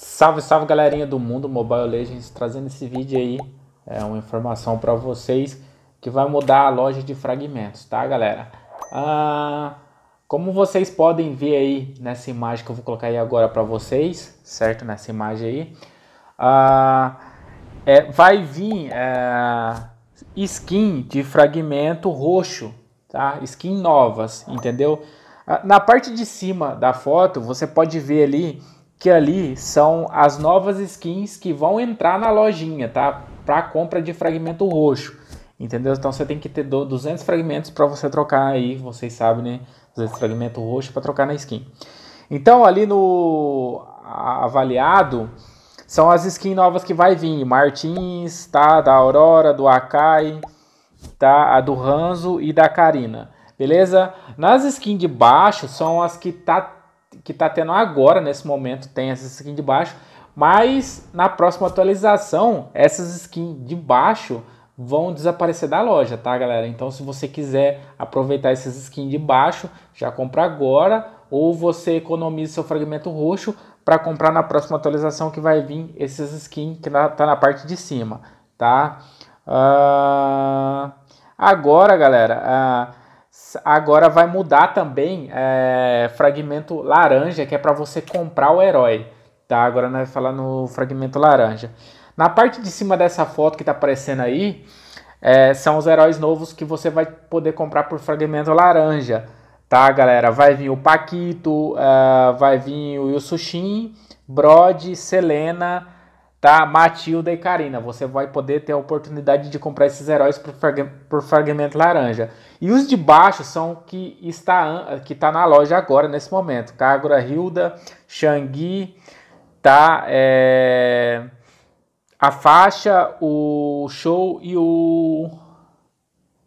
Salve, salve galerinha do mundo Mobile Legends, trazendo esse vídeo aí, é uma informação para vocês que vai mudar a loja de fragmentos, tá galera? Ah, como vocês podem ver aí nessa imagem que eu vou colocar aí agora para vocês, certo? Nessa imagem aí, ah, é, vai vir é, skin de fragmento roxo, tá? Skin novas, entendeu? Ah, na parte de cima da foto, você pode ver ali que ali são as novas skins que vão entrar na lojinha, tá? Para compra de fragmento roxo, entendeu? Então você tem que ter 200 fragmentos para você trocar aí, vocês sabem, né? 200 fragmento roxo para trocar na skin. Então ali no avaliado são as skins novas que vai vir, Martins, tá? Da Aurora, do Akai, tá? A do Ranzo e da Karina. Beleza? Nas skins de baixo são as que tá que está tendo agora, nesse momento, tem essas skins de baixo. Mas na próxima atualização, essas skins de baixo vão desaparecer da loja, tá, galera? Então, se você quiser aproveitar essas skins de baixo, já compra agora ou você economiza seu fragmento roxo para comprar na próxima atualização que vai vir esses skins que tá na parte de cima, tá? Uh... Agora, galera, uh... Agora vai mudar também é, fragmento laranja, que é para você comprar o herói. Tá? Agora nós vamos falar no fragmento laranja. Na parte de cima dessa foto que está aparecendo aí, é, são os heróis novos que você vai poder comprar por fragmento laranja. Tá, galera? Vai vir o Paquito, uh, vai vir o Yusushin, Brod, Selena, tá? Matilda e Karina. Você vai poder ter a oportunidade de comprar esses heróis por, frag por fragmento laranja. E os de baixo são que está que tá na loja agora, nesse momento. Kagura Hilda, Shanghi, tá? É... A faixa, o show e o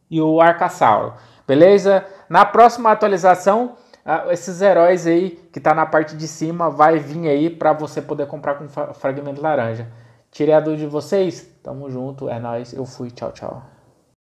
e o Arcasauro. Beleza? Na próxima atualização ah, esses heróis aí que tá na parte de cima vai vir aí para você poder comprar com fragmento laranja. Tirei a dúvida de vocês? Tamo junto, é nóis, eu fui, tchau, tchau.